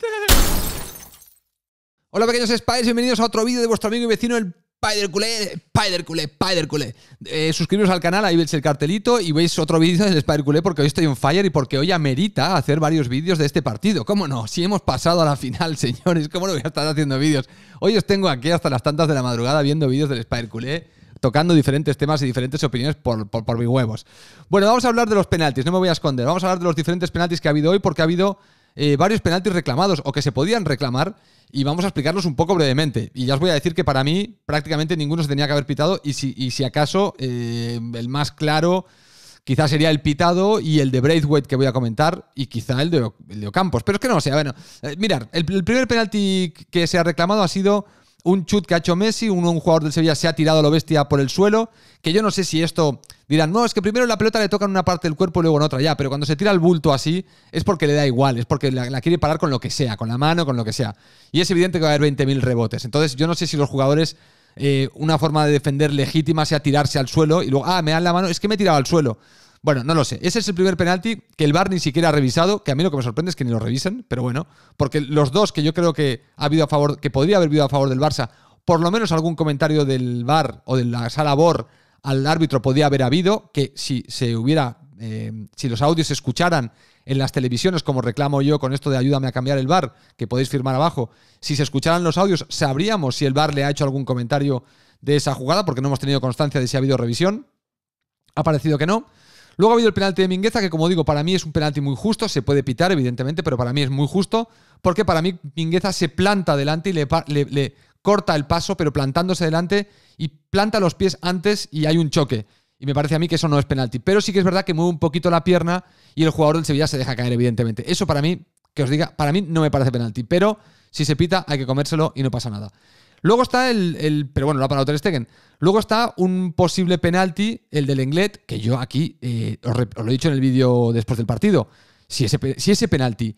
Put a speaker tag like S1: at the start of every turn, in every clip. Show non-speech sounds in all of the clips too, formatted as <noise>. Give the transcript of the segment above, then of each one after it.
S1: <laughs> Hola pequeños Spiders, bienvenidos a otro vídeo de vuestro amigo y vecino el Spider Culé, Spider eh, suscribiros al canal, ahí veis el cartelito y veis otro vídeo del Spider Culé porque hoy estoy en fire y porque hoy amerita hacer varios vídeos de este partido. ¿Cómo no? Si hemos pasado a la final, <laughs> señores, ¿cómo no voy a estar haciendo vídeos? Hoy os tengo aquí hasta las tantas de la madrugada viendo vídeos del Spider Culé tocando diferentes temas y diferentes opiniones por, por, por mis huevos. Bueno, vamos a hablar de los penaltis, no me voy a esconder. Vamos a hablar de los diferentes penaltis que ha habido hoy porque ha habido eh, varios penaltis reclamados o que se podían reclamar y vamos a explicarlos un poco brevemente. Y ya os voy a decir que para mí prácticamente ninguno se tenía que haber pitado y si, si acaso eh, el más claro quizás sería el pitado y el de Braithwaite que voy a comentar y quizá el de, el Ocampos. Pero es que no lo sé. bueno, mirar eh, mirad, el primer penalti que se ha reclamado ha sido un chut que ha hecho Messi, un, jugador del Sevilla se ha tirado a la bestia por el suelo, que yo no sé si esto dirán, no, es que primero la pelota le toca en una parte del cuerpo y luego en otra, ya, pero cuando se tira el bulto así es porque le da igual, es porque la, quiere parar con lo que sea, con la mano, con lo que sea. Y es evidente que va a haber 20.000 rebotes. Entonces yo no sé si los jugadores, eh, una forma de defender legítima sea tirarse al suelo y luego, ah, me dan la mano, es que me he tirado al suelo. Bueno, no lo sé. Ese es el primer penalti que el VAR ni siquiera ha revisado, que a mí lo que me sorprende es que ni lo revisen, pero bueno, porque los dos que yo creo que ha habido a favor, que podría haber habido a favor del Barça, por lo menos algún comentario del VAR o de la sala BOR al árbitro podía haber habido, que si se hubiera, eh, si los audios se escucharan en las televisiones, como reclamo yo con esto de ayúdame a cambiar el VAR, que podéis firmar abajo, si se escucharan los audios, sabríamos si el VAR le ha hecho algún comentario de esa jugada, porque no hemos tenido constancia de si ha habido revisión. Ha parecido que no. Luego ha habido el penalti de Mingueza, que como digo, para mí es un penalti muy justo, se puede pitar, evidentemente, pero para mí es muy justo, porque para mí Mingueza se planta delante y le, corta el paso, pero plantándose delante y planta los pies antes y hay un choque. Y me parece a mí que eso no es penalti. Pero sí que es verdad que mueve un poquito la pierna y el jugador del Sevilla se deja caer, evidentemente. Eso para mí, que os diga, para mí no me parece penalti. Pero si se pita, hay que comérselo y no pasa nada. Luego está el, pero bueno, lo ha parado Ter Stegen. Luego está un posible penalti, el del Englet, que yo aquí eh, os, lo he dicho en el vídeo después del partido. Si si ese penalti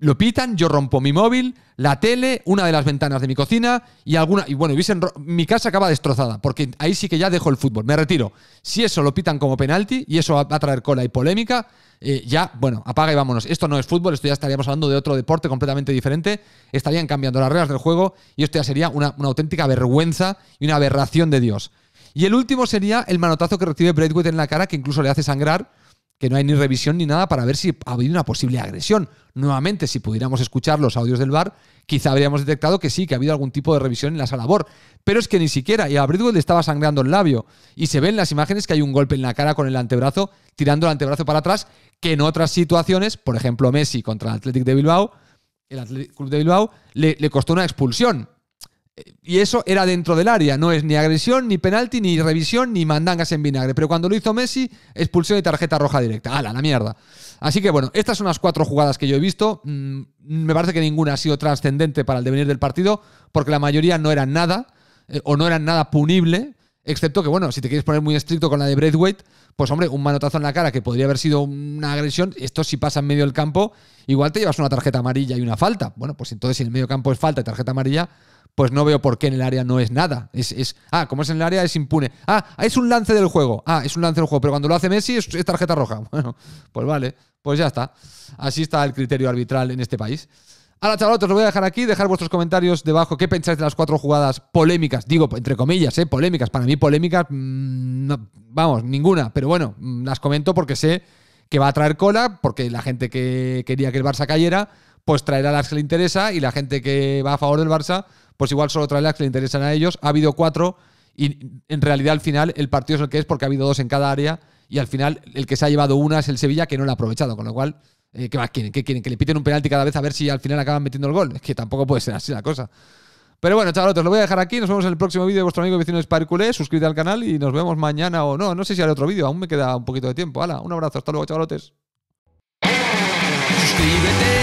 S1: lo pitan, yo rompo mi móvil, la tele, una de las ventanas de mi cocina y alguna. Y bueno, mi casa acaba destrozada, porque ahí sí que ya dejo el fútbol, me retiro. Si eso lo pitan como penalti y eso va a traer cola y polémica, eh, ya, bueno, apaga y vámonos. Esto no es fútbol, esto ya estaríamos hablando de otro deporte completamente diferente. Estarían cambiando las reglas del juego y esto ya sería una, auténtica vergüenza y una aberración de Dios. Y el último sería el manotazo que recibe Braithwaite en la cara, que incluso le hace sangrar que no hay ni revisión ni nada para ver si ha habido una posible agresión. Nuevamente, si pudiéramos escuchar los audios del bar, quizá habríamos detectado que sí, que ha habido algún tipo de revisión en la sala labor. Pero es que ni siquiera, y a Bridwell le estaba sangrando el labio. Y se ven en las imágenes que hay un golpe en la cara con el antebrazo, tirando el antebrazo para atrás, que en otras situaciones, por ejemplo Messi contra el Athletic de Bilbao, el Athletic Club de Bilbao, le costó una expulsión. Y eso era dentro del área, no es ni agresión, ni penalti, ni revisión, ni mandangas en vinagre. Pero cuando lo hizo Messi, expulsión y tarjeta roja directa. ¡Hala, la mierda! Así que bueno, estas son las cuatro jugadas que yo he visto. Mm, me parece que ninguna ha sido trascendente para el devenir del partido, porque la mayoría no eran nada, eh, o no eran nada punible. Excepto que, bueno, si te quieres poner muy estricto con la de Braithwaite, pues hombre, un manotazo en la cara que podría haber sido una agresión, esto si pasa en medio del campo, igual te llevas una tarjeta amarilla y una falta. Bueno, pues entonces si en el medio campo es falta y tarjeta amarilla, pues no veo por qué en el área no es nada. Es, ah, como es en el área es impune. Ah, ah, es un lance del juego. Ah, es un lance del juego. Pero cuando lo hace Messi es, tarjeta roja. <laughs> Bueno, pues vale, pues ya está. Así está el criterio arbitral en este país. Ahora, os lo voy a dejar aquí, dejar vuestros comentarios debajo. ¿Qué pensáis de las cuatro jugadas polémicas? Digo, entre comillas, ¿eh? Polémicas. Para mí, polémicas, mm, vamos, ninguna. Pero bueno, mm, las comento porque sé que va a traer cola, porque la gente que quería que el Barça cayera, pues traerá las que le interesa y la gente que va a favor del Barça, pues igual solo trae las que le interesan a ellos. Ha habido cuatro y en realidad al final el partido es el que es porque ha habido dos en cada área y al final el que se ha llevado una es el Sevilla que no lo ha aprovechado, con lo cual... Eh, ¿Qué más quieren? ¿Qué quieren? Que le piten un penalti cada vez a ver si al final acaban metiendo el gol. Es que tampoco puede ser así la cosa. Pero bueno, chavalotes, lo voy a dejar aquí. Nos vemos en el próximo vídeo de vuestro amigo vecino Sparculé. Suscríbete al canal y nos vemos mañana o no. No sé si haré otro vídeo, aún me queda un poquito de tiempo. Hala, un abrazo, hasta luego, chavalotes. Suscríbete.